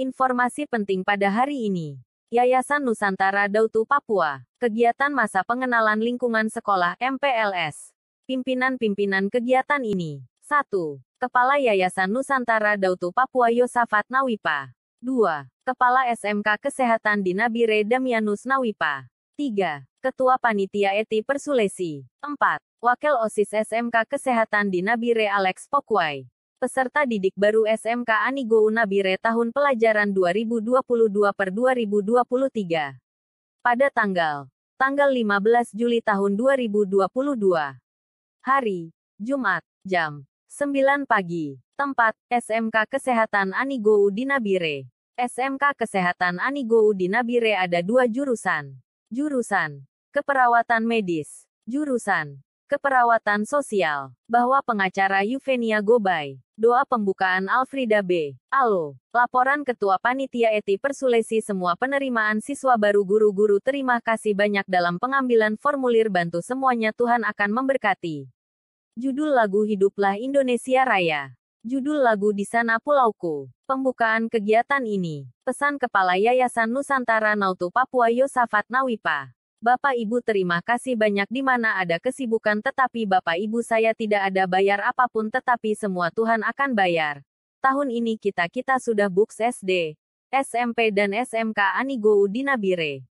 Informasi penting pada hari ini. Yayasan Nusantara Dautu Papua, kegiatan masa pengenalan lingkungan sekolah MPLS. Pimpinan-pimpinan kegiatan ini. 1. Kepala Yayasan Nusantara Dautu Papua Yosafat Nawipa. 2. Kepala SMK Kesehatan Dinabire Damianus Nawipa. 3. Ketua Panitia Eti Persulesi. 4. Wakil OSIS SMK Kesehatan Dinabire Alex Pokwai peserta didik baru SMK Anigo Unabire tahun pelajaran 2022 per 2023. Pada tanggal, tanggal 15 Juli tahun 2022. Hari, Jumat, jam 9 pagi. Tempat, SMK Kesehatan Anigo Udinabire. SMK Kesehatan Anigo Udinabire ada dua jurusan. Jurusan, Keperawatan Medis. Jurusan, Keperawatan Sosial, bahwa pengacara Yuvenia Gobay, doa pembukaan Alfrida B. Alo, laporan Ketua Panitia Eti Persulesi semua penerimaan siswa baru guru-guru terima kasih banyak dalam pengambilan formulir bantu semuanya Tuhan akan memberkati. Judul lagu Hiduplah Indonesia Raya. Judul lagu Di Sana Pulauku. Pembukaan kegiatan ini. Pesan Kepala Yayasan Nusantara Nautu Papua Yosafat Nawipa. Bapak Ibu terima kasih banyak di mana ada kesibukan tetapi Bapak Ibu saya tidak ada bayar apapun tetapi semua Tuhan akan bayar. Tahun ini kita-kita sudah buks SD, SMP dan SMK Anigou di Nabire.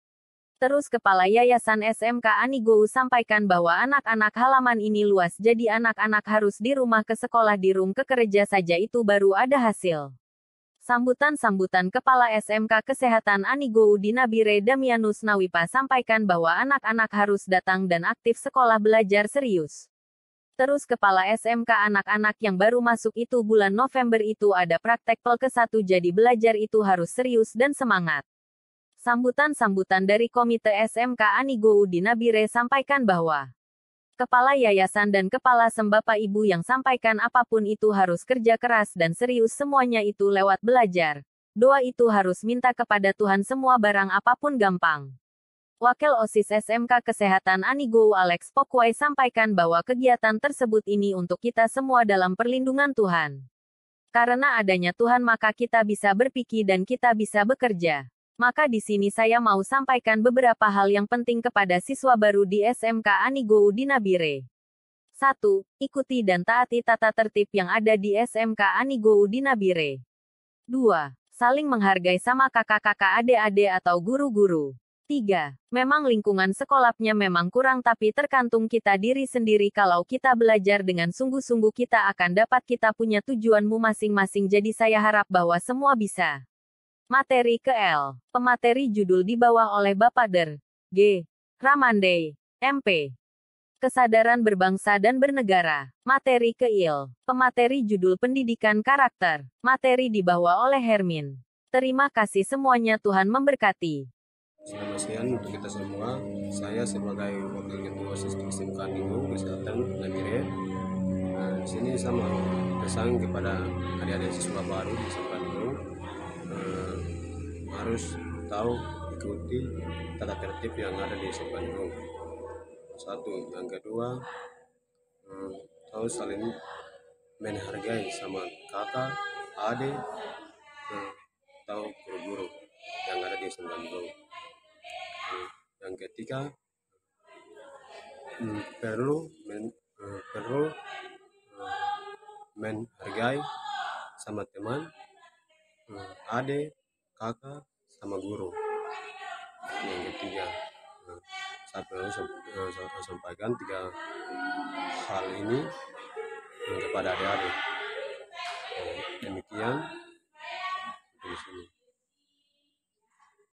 Terus Kepala Yayasan SMK Anigou sampaikan bahwa anak-anak halaman ini luas jadi anak-anak harus di rumah ke sekolah di room ke kerja saja itu baru ada hasil. Sambutan-sambutan Kepala SMK Kesehatan Anigo Udinabire Damianus Nawipa sampaikan bahwa anak-anak harus datang dan aktif sekolah belajar serius. Terus Kepala SMK anak-anak yang baru masuk itu bulan November itu ada praktek pel ke 1 jadi belajar itu harus serius dan semangat. Sambutan-sambutan dari Komite SMK Anigo Udinabire sampaikan bahwa kepala yayasan dan kepala sembapa ibu yang sampaikan apapun itu harus kerja keras dan serius semuanya itu lewat belajar. Doa itu harus minta kepada Tuhan semua barang apapun gampang. Wakil OSIS SMK Kesehatan Anigo Alex Pokwai sampaikan bahwa kegiatan tersebut ini untuk kita semua dalam perlindungan Tuhan. Karena adanya Tuhan maka kita bisa berpikir dan kita bisa bekerja maka di sini saya mau sampaikan beberapa hal yang penting kepada siswa baru di SMK Anigo Udinabire. 1. Ikuti dan taati tata tertib yang ada di SMK Anigo Udinabire. 2. Saling menghargai sama kakak-kakak adik-adik atau guru-guru. 3. Memang lingkungan sekolahnya memang kurang tapi terkantung kita diri sendiri kalau kita belajar dengan sungguh-sungguh kita akan dapat kita punya tujuanmu masing-masing jadi saya harap bahwa semua bisa. Materi ke L. Pemateri judul di bawah oleh Bapak Der G. Ramande. MP. Kesadaran berbangsa dan bernegara. Materi ke Il. Pemateri judul pendidikan karakter. Materi di bawah oleh Hermin. Terima kasih semuanya Tuhan memberkati. Selamat siang untuk kita semua. Saya sebagai wakil ketua sistem SMK Dibu Kesehatan Namire. Nah, di sini sama pesan kepada adik-adik siswa baru di sini harus tahu ikuti tata tertib yang ada di grup satu yang kedua hmm, harus saling menghargai sama kakak adik hmm, atau guru-guru yang ada di Bandung hmm, yang ketiga hmm, perlu men, hmm, perlu hmm, menghargai sama teman hmm, kakak sama guru yang ketiga nah, saya perlu eh, sampaikan tiga hal ini kepada adik-adik demikian di sini